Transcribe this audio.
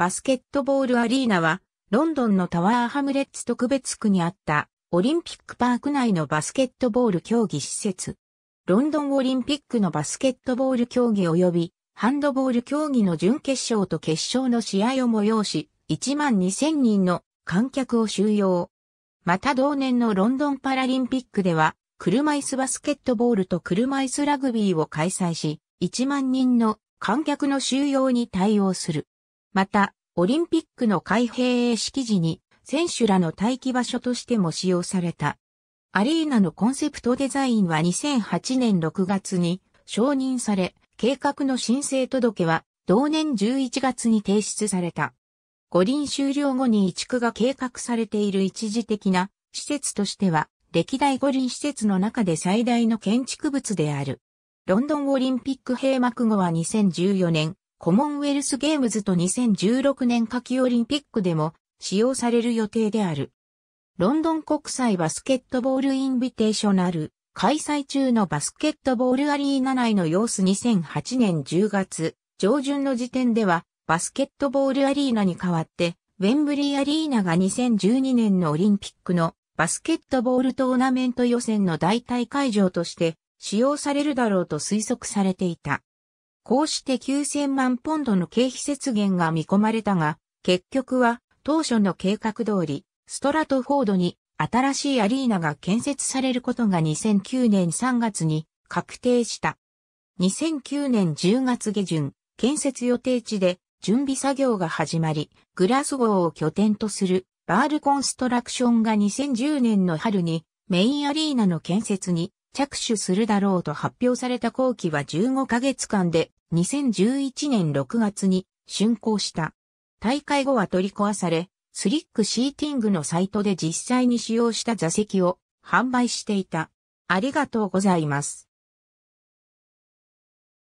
バスケットボールアリーナは、ロンドンのタワーハムレッツ特別区にあった、オリンピックパーク内のバスケットボール競技施設。ロンドンオリンピックのバスケットボール競技及び、ハンドボール競技の準決勝と決勝の試合を催し、1万2000人の観客を収容。また同年のロンドンパラリンピックでは、車椅子バスケットボールと車椅子ラグビーを開催し、1万人の観客の収容に対応する。また、オリンピックの開閉式時に選手らの待機場所としても使用された。アリーナのコンセプトデザインは2008年6月に承認され、計画の申請届は同年11月に提出された。五輪終了後に移築が計画されている一時的な施設としては、歴代五輪施設の中で最大の建築物である。ロンドンオリンピック閉幕後は2014年、コモンウェルスゲームズと2016年夏季オリンピックでも使用される予定である。ロンドン国際バスケットボールインビテーショナル開催中のバスケットボールアリーナ内の様子2008年10月上旬の時点ではバスケットボールアリーナに代わってウェンブリーアリーナが2012年のオリンピックのバスケットボールトーナメント予選の代替会場として使用されるだろうと推測されていた。こうして9000万ポンドの経費節減が見込まれたが、結局は当初の計画通り、ストラトフォードに新しいアリーナが建設されることが2009年3月に確定した。2009年10月下旬、建設予定地で準備作業が始まり、グラスゴーを拠点とするバールコンストラクションが2010年の春にメインアリーナの建設に着手するだろうと発表された後期は15ヶ月間で2011年6月に竣工した。大会後は取り壊され、スリックシーティングのサイトで実際に使用した座席を販売していた。ありがとうございます。